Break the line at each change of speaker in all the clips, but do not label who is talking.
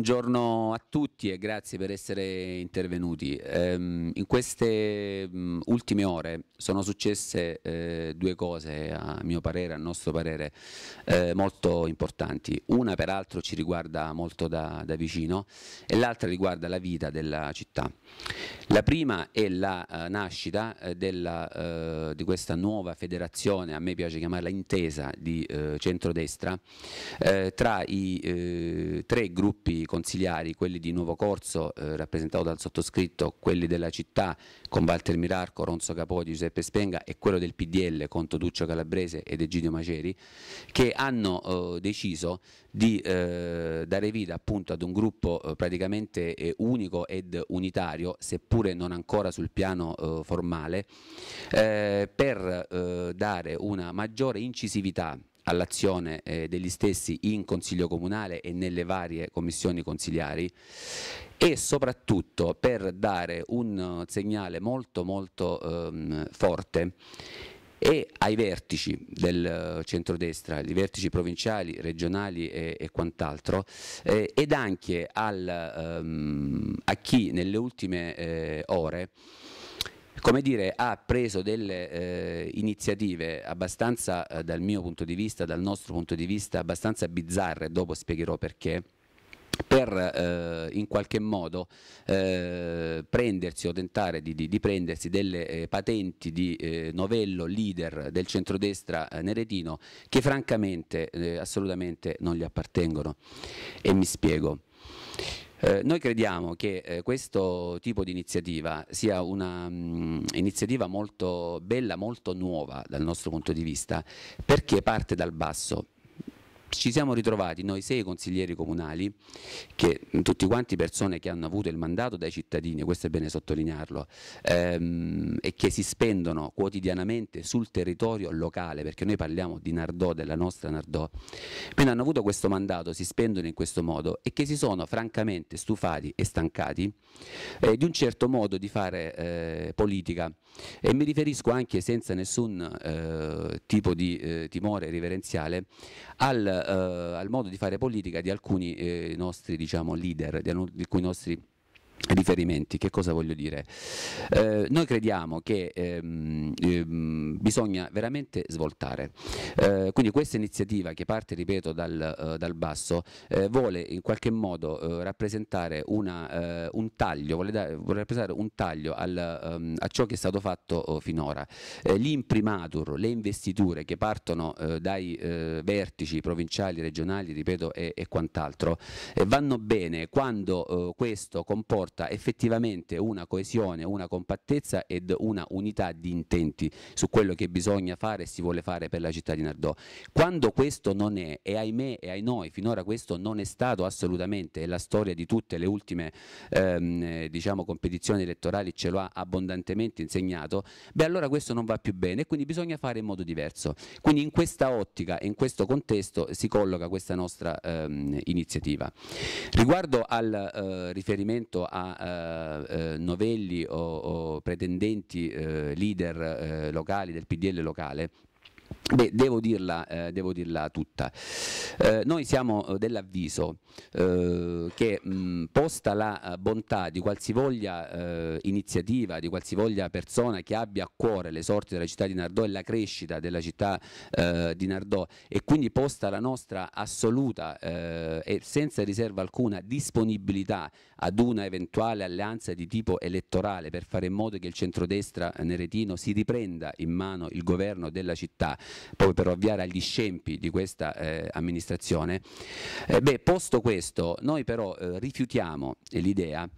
Buongiorno a tutti e grazie per essere intervenuti. Ehm, in queste ultime ore sono successe eh, due cose, a mio parere, a nostro parere, eh, molto importanti. Una peraltro ci riguarda molto da, da vicino e l'altra riguarda la vita della città. La prima è la eh, nascita della, di questa nuova federazione, a me piace chiamarla intesa di centrodestra, tra i tre gruppi consigliari, quelli di Nuovo Corso, eh, rappresentato dal sottoscritto, quelli della città con Walter Mirarco, Ronzo Capodi, Giuseppe Spenga e quello del PDL con Toduccio Calabrese ed Egidio Maceri, che hanno eh, deciso di eh, dare vita appunto ad un gruppo eh, praticamente eh, unico ed unitario, seppure non ancora sul piano eh, formale, per dare una maggiore incisività all'azione eh, degli stessi in Consiglio Comunale e nelle varie commissioni consigliari e soprattutto per dare un eh, segnale molto molto ehm, forte e ai vertici del eh, centrodestra, ai vertici provinciali, regionali e, e quant'altro, eh, ed anche al, ehm, a chi nelle ultime eh, ore come dire, ha preso delle eh, iniziative abbastanza, eh, dal mio punto di vista, dal nostro punto di vista, abbastanza bizzarre, dopo spiegherò perché, per eh, in qualche modo eh, prendersi o tentare di, di, di prendersi delle eh, patenti di eh, novello leader del centrodestra eh, neretino che francamente eh, assolutamente non gli appartengono e mi spiego. Eh, noi crediamo che eh, questo tipo di iniziativa sia un'iniziativa mm, molto bella, molto nuova dal nostro punto di vista, perché parte dal basso ci siamo ritrovati noi sei consiglieri comunali, che tutti quanti persone che hanno avuto il mandato dai cittadini, questo è bene sottolinearlo, ehm, e che si spendono quotidianamente sul territorio locale, perché noi parliamo di Nardò, della nostra Nardò, appena hanno avuto questo mandato, si spendono in questo modo e che si sono francamente stufati e stancati eh, di un certo modo di fare eh, politica e mi riferisco anche senza nessun eh, tipo di eh, timore riverenziale al eh, al modo di fare politica di alcuni eh, nostri diciamo, leader, di alcuni nostri riferimenti. Che cosa voglio dire? Eh, noi crediamo che ehm, ehm, bisogna veramente svoltare, eh, quindi questa iniziativa che parte, ripeto, dal, eh, dal basso, eh, vuole in qualche modo eh, rappresentare una, eh, un taglio, vuole, da, vuole, rappresentare un taglio al, ehm, a ciò che è stato fatto oh, finora. gli imprimatur, le investiture che partono dai vertici provinciali, regionali, ripeto, e, e quant'altro, vanno bene quando questo comporta porta effettivamente una coesione, una compattezza ed una unità di intenti su quello che bisogna fare e si vuole fare per la città di Nardò. Quando questo non è, e ahimè e ai noi finora questo non è stato assolutamente, e la storia di tutte le ultime ehm, diciamo, competizioni elettorali ce lo ha abbondantemente insegnato, beh allora questo non va più bene e quindi bisogna fare in modo diverso. Quindi in questa ottica e in questo contesto si colloca questa nostra ehm, iniziativa. Riguardo al eh, riferimento a eh, eh, novelli o, o pretendenti eh, leader eh, locali del PDL locale, Beh, devo dirla, eh, devo dirla tutta. Eh, noi siamo eh, dell'avviso eh, che mh, mm, posta la bontà di qualsivoglia iniziativa, di qualsivoglia persona che abbia a cuore le sorti della città di Nardò e la crescita della città di Nardò e quindi posta la nostra assoluta e senza riserva alcuna disponibilità ad una eventuale alleanza di tipo elettorale per fare in modo che il centrodestra eh, neretino si riprenda in mano il governo della città, proprio per ovviare agli scempi di questa eh, amministrazione. Eh, beh, posto questo, noi però eh, rifiutiamo l'idea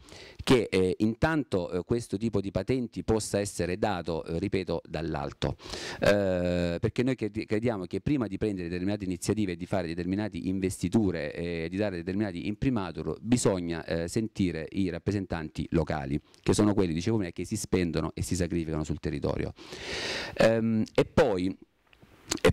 che eh, intanto eh, questo tipo di patenti possa essere dato, ripeto, dall'alto, perché noi crediamo che prima di prendere determinate iniziative e di fare determinate investiture e di dare determinati imprimatur bisogna sentire sentire i rappresentanti locali, che sono quelli, dicevo prima, che si spendono e si sacrificano sul territorio. Ehm, e poi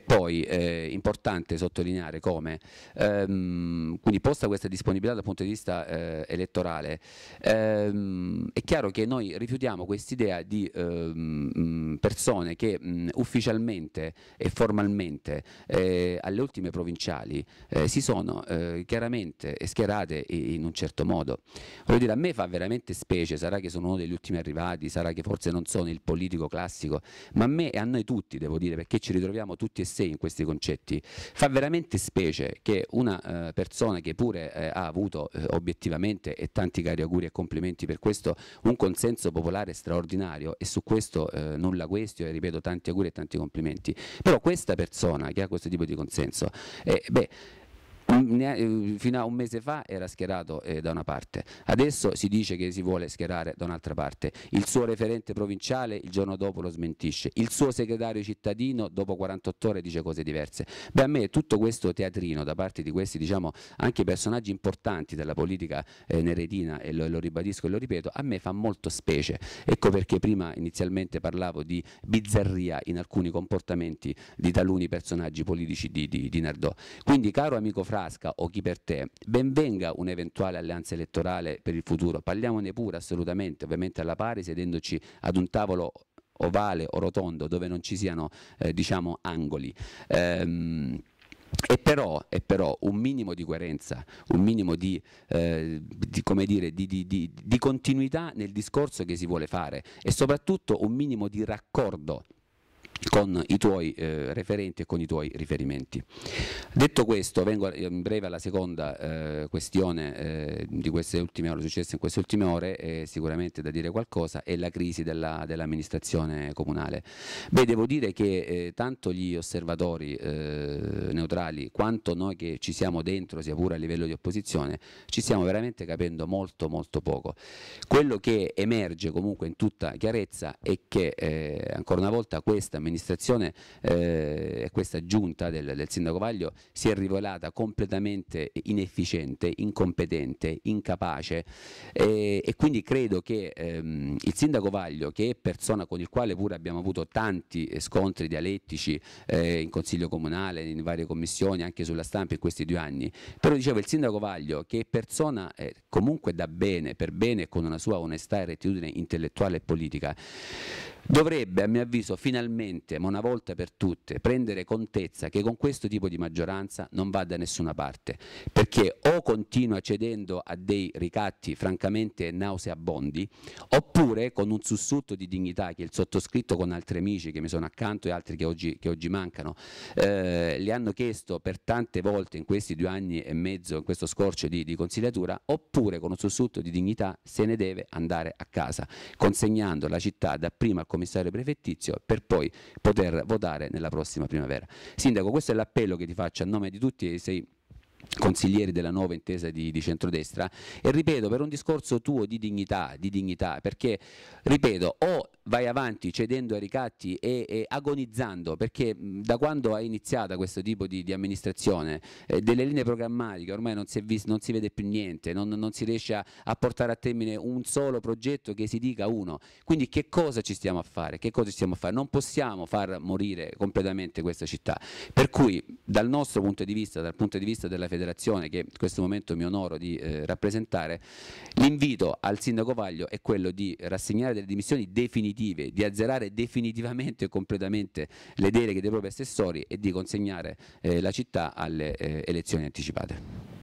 poi è eh, importante sottolineare come, ehm, quindi posta questa disponibilità dal punto di vista eh, elettorale, ehm, è chiaro che noi rifiutiamo quest'idea di ehm, mm, persone che mh, mm, ufficialmente e formalmente eh, alle ultime provinciali eh, si sono eh, chiaramente schierate in un certo modo. Voglio dire, a me fa veramente specie, sarà che sono uno degli ultimi arrivati, sarà che forse non sono il politico classico, ma a me e a noi tutti, devo dire, perché ci ritroviamo tutti e sé in questi concetti. Fa veramente specie che una eh, persona che pure eh, ha avuto eh, obiettivamente, e tanti cari auguri e complimenti per questo, un consenso popolare straordinario e su questo eh, nulla questo, e ripeto tanti auguri e tanti complimenti, però questa persona che ha questo tipo di consenso, eh, beh, eh, fino a un mese fa era schierato eh, da una parte, adesso si dice che si vuole schierare da un'altra parte, il suo referente provinciale il giorno dopo lo smentisce, il suo segretario cittadino dopo 48 ore dice cose diverse. Beh, a me tutto questo teatrino da parte di questi diciamo anche personaggi importanti della politica eh, neretina e lo, lo, ribadisco e lo ripeto, a me fa molto specie, ecco perché prima inizialmente parlavo di bizzarria in alcuni comportamenti di taluni personaggi politici di, di, di Nardò. Quindi caro amico Fra, Bergamasca o chi per te, ben venga un'eventuale alleanza elettorale per il futuro, parliamone pure assolutamente, ovviamente alla pari, sedendoci ad un tavolo ovale o rotondo dove non ci siano eh, diciamo angoli. Ehm, e però, e però, un minimo di coerenza, un minimo di, eh, di, dire, di, di continuità nel discorso che si vuole fare e soprattutto un minimo di raccordo con i tuoi eh, referenti e con i tuoi riferimenti. Detto questo, vengo in breve alla seconda eh, questione eh, di queste ultime ore, successa in queste ultime ore, sicuramente da dire qualcosa, è la crisi della, dell'amministrazione comunale. Beh, devo dire che eh, tanto gli osservatori eh, neutrali quanto noi che ci siamo dentro, sia pure a livello di opposizione, ci stiamo veramente capendo molto molto poco. Quello che emerge comunque in tutta chiarezza è che eh, ancora una volta questa amministrazione amministrazione eh, questa giunta del, del, sindaco Vaglio si è rivelata completamente inefficiente, incompetente, incapace eh, e quindi credo che ehm, il sindaco Vaglio che è persona con il quale pure abbiamo avuto tanti scontri dialettici eh, in consiglio comunale, in varie commissioni, anche sulla stampa in questi due anni, però dicevo il sindaco Vaglio che è persona eh, comunque da bene, per bene con una sua onestà e rettitudine intellettuale e politica dovrebbe, a mio avviso, finalmente, ma una volta per tutte, prendere contezza che con questo tipo di maggioranza non va da nessuna parte, perché o continua cedendo a dei ricatti francamente nauseabondi, oppure con un sussulto di dignità che il sottoscritto con altri amici che mi sono accanto e altri che oggi, che oggi mancano, eh, le hanno chiesto per tante volte in questi due anni e mezzo, in questo scorcio di, di consigliatura, oppure con un sussulto di dignità se ne deve andare a casa, consegnando la città dapprima al commissario prefettizio per poi poter votare nella prossima primavera. Sindaco, questo è l'appello che ti faccio a nome di tutti e sei consiglieri della nuova intesa di, di, centrodestra e ripeto per un discorso tuo di dignità, di dignità perché ripeto o vai avanti cedendo ai ricatti e, e agonizzando perché da quando è iniziata questo tipo di, di amministrazione eh, delle linee programmatiche ormai non si, vis- non si vede più niente non, non si riesce a, a, portare a termine un solo progetto che si dica uno quindi che cosa ci stiamo a fare? Che cosa ci stiamo a fare? Non possiamo far morire completamente questa città per cui dal nostro punto di vista dal punto di vista della della federazione che in questo momento mi onoro di eh, rappresentare, l'invito al sindaco Vaglio è quello di rassegnare delle dimissioni definitive, di azzerare definitivamente e completamente le deleghe dei propri assessori e di consegnare eh, la città alle eh, elezioni anticipate.